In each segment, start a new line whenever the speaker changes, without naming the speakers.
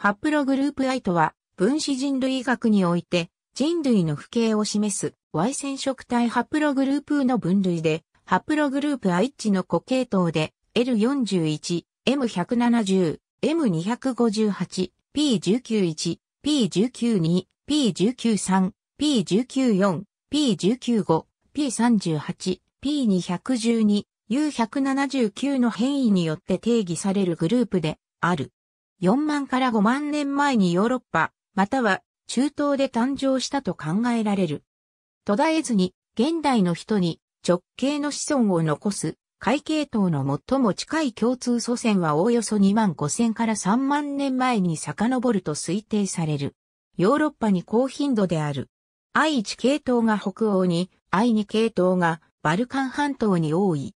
ハプログループ I とは、分子人類学において、人類の不系を示す Y 染色体ハプログループの分類で、ハプログループ i 値の固系統で、L41、M170、M258、P191、P192、P193、P194、P195、P38、P212、U179 の変異によって定義されるグループである。4万から5万年前にヨーロッパ、または中東で誕生したと考えられる。途絶えずに現代の人に直系の子孫を残す、海系統の最も近い共通祖先はおおよそ2万5千から3万年前に遡ると推定される。ヨーロッパに高頻度である。I1 系統が北欧に、I2 系統がバルカン半島に多い。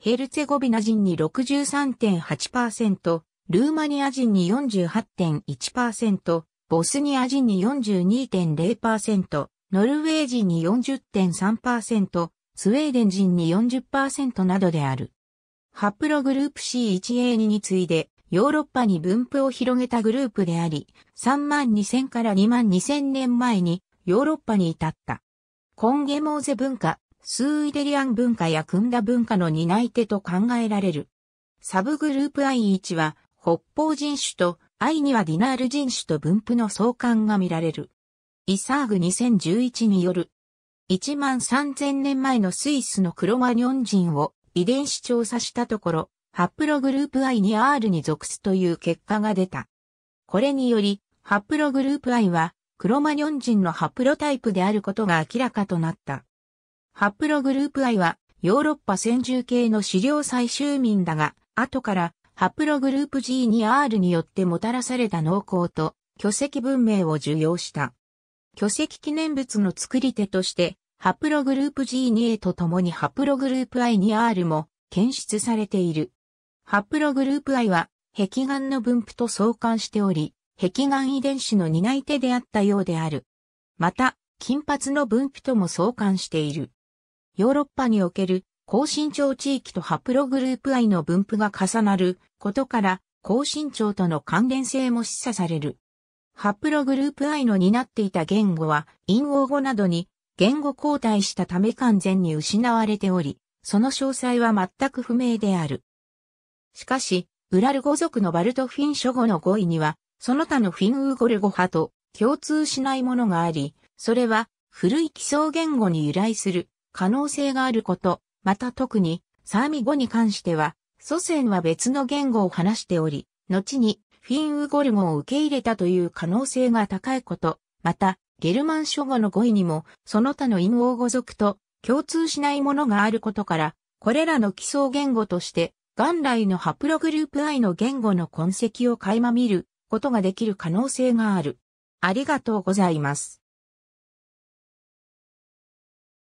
ヘルツェゴビナ人に63.8%、ルーマニア人に48.1%、ボスニア人に42.0%、ノルウェー人に40.3%、スウェーデン人に40%などである。ハプログループ C1A2 に次いで、ヨーロッパに分布を広げたグループであり、3万2000から2万2000年前にヨーロッパに至った。コンゲモーゼ文化、スーイデリアン文化やクンダ文化の担い手と考えられる。サブグループ I1 は北方人種と愛にはディナール人種と分布の相関が見られる。イサーグ2011による。1万3000年前のスイスのクロマニョン人を遺伝子調査したところ、ハプログループ I に R に属すという結果が出た。これにより、ハプログループ I は、クロマニョン人のハプロタイプであることが明らかとなった。ハプログループ I は、ヨーロッパ先住系の狩猟採集民だが、後からハプログループ G2R によってもたらされた農耕と巨石文明を受容した。巨石記念物の作り手として、ハプログループ G2A と共にハプログループ I2R も検出されている。ハプログループ I は壁岩の分布と相関しており、壁岩遺伝子の担い手であったようである。また、金髪の分布とも相関している。ヨーロッパにおける高身長地域とハプログループ I の分布が重なることから、高身長との関連性も示唆される。ハプログループ I の担っていた言語は、陰謀語などに言語交代したため完全に失われており、その詳細は全く不明である。しかし、ウラル語族のバルトフィン諸語の語彙には、その他のフィンウーゴル語派と共通しないものがあり、それは古い基礎言語に由来する可能性があること、また特に、サーミ語に関しては、祖先は別の言語を話しており、後にフィンウゴル語を受け入れたという可能性が高いこと、また、ゲルマン諸語の語彙にも、その他の陰王語族と共通しないものがあることから、これらの基礎言語として、元来のハプログループ I の言語の痕跡を垣間見ることができる可能性がある。ありがとうございます。